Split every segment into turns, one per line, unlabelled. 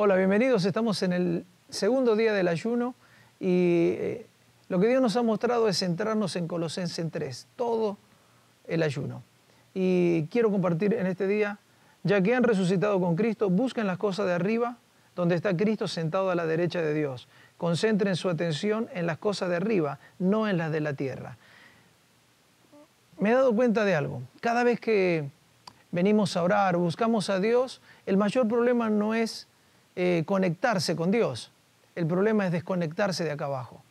Hola, bienvenidos. Estamos en el segundo día del ayuno y eh, lo que Dios nos ha mostrado es centrarnos en Colosenses 3, todo el ayuno. Y quiero compartir en este día, ya que han resucitado con Cristo, busquen las cosas de arriba, donde está Cristo sentado a la derecha de Dios. Concentren su atención en las cosas de arriba, no en las de la tierra. Me he dado cuenta de algo. Cada vez que venimos a orar, buscamos a Dios, el mayor problema no es eh, conectarse con Dios. El problema es desconectarse de acá abajo.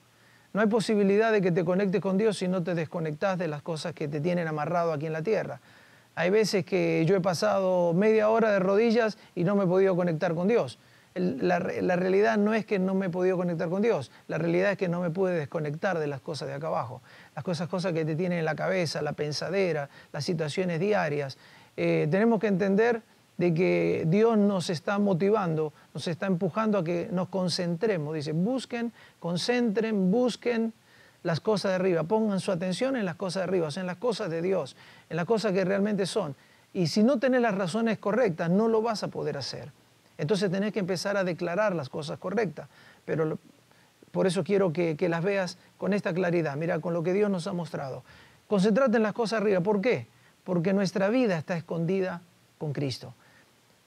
No hay posibilidad de que te conectes con Dios si no te desconectas de las cosas que te tienen amarrado aquí en la tierra. Hay veces que yo he pasado media hora de rodillas y no me he podido conectar con Dios. La, realidad no es que no me he podido conectar con Dios, la realidad es que no me pude desconectar de las cosas de acá abajo, las cosas, cosas que te tienen en la cabeza, la pensadera, las situaciones diarias. Eh, tenemos que entender de que Dios nos está motivando, nos está empujando a que nos concentremos. Dice, busquen, concentren, busquen las cosas de arriba, pongan su atención en las cosas de arriba, en las cosas de Dios, en las cosas que realmente son. Y si no tenés las razones correctas, no lo vas a poder hacer. Entonces tenés que empezar a declarar las cosas correctas. Pero por eso quiero que, las veas con esta claridad, mira, con lo que Dios nos ha mostrado. Concentrate en las cosas arriba. ¿Por qué? Porque nuestra vida está escondida con Cristo.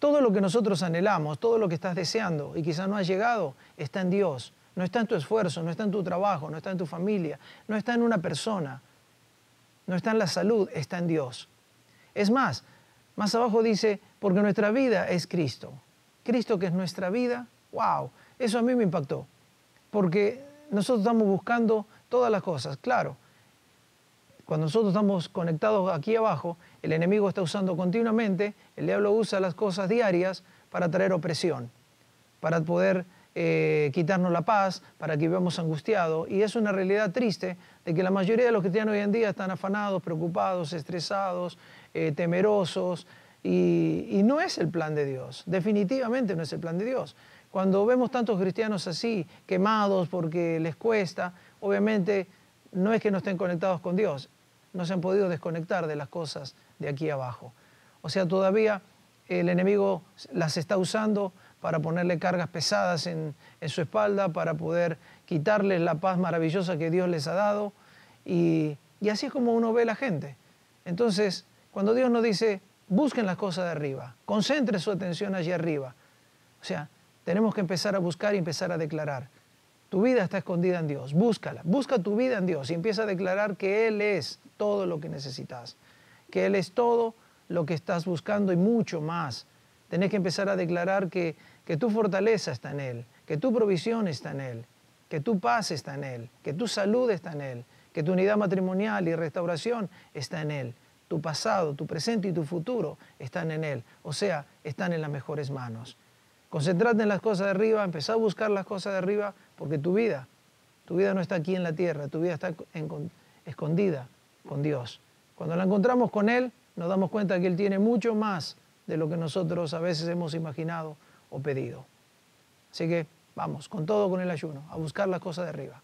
Todo lo que nosotros anhelamos, todo lo que estás deseando y quizás no has llegado, está en Dios. No está en tu esfuerzo, no está en tu trabajo, no está en tu familia, no está en una persona, no está en la salud, está en Dios. Es más, más abajo dice, porque nuestra vida es Cristo. Cristo que es nuestra vida, wow, eso a mí me impactó, porque nosotros estamos buscando todas las cosas, claro, cuando nosotros estamos conectados aquí abajo, el enemigo está usando continuamente, el diablo usa las cosas diarias para traer opresión, para poder eh, quitarnos la paz, para que vivamos angustiados. Y es una realidad triste de que la mayoría de los cristianos hoy en día están afanados, preocupados, estresados, eh, temerosos. y no es el plan de Dios, definitivamente no es el plan de Dios. Cuando vemos tantos cristianos así, quemados porque les cuesta, obviamente no es que no estén conectados con Dios, no se han podido desconectar de las cosas de aquí abajo. O sea, todavía el enemigo las está usando para ponerle cargas pesadas en, su espalda, para poder quitarles la paz maravillosa que Dios les ha dado. Y, así es como uno ve la gente. Entonces, cuando Dios nos dice, busquen las cosas de arriba, concentre su atención allí arriba. O sea, tenemos que empezar a buscar y empezar a declarar. Tu vida está escondida en Dios, búscala, busca tu vida en Dios y empieza a declarar que Él es todo lo que necesitas, que Él es todo lo que estás buscando y mucho más. Tenés que empezar a declarar que, que tu fortaleza está en Él, que tu provisión está en Él, que tu paz está en Él, que tu salud está en Él, que tu unidad matrimonial y restauración está en Él, tu pasado, tu presente y tu futuro están en Él, o sea, están en las mejores manos. Concentrate en las cosas de arriba, empezá a buscar las cosas de arriba, porque tu vida, tu vida no está aquí en la tierra, tu vida está escondida con Dios. Cuando la encontramos con Él, nos damos cuenta que Él tiene mucho más de lo que nosotros a veces hemos imaginado o pedido. Así que vamos, con todo, con el ayuno, a buscar las cosas de arriba.